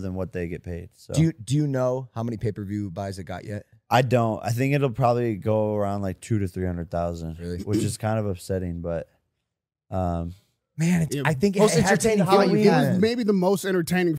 than what they get paid. So do you do you know how many pay per view buys it got yet? I don't. I think it'll probably go around like two to three hundred thousand, really? which is kind of upsetting. But um, man, I think most it entertaining. was maybe the most entertaining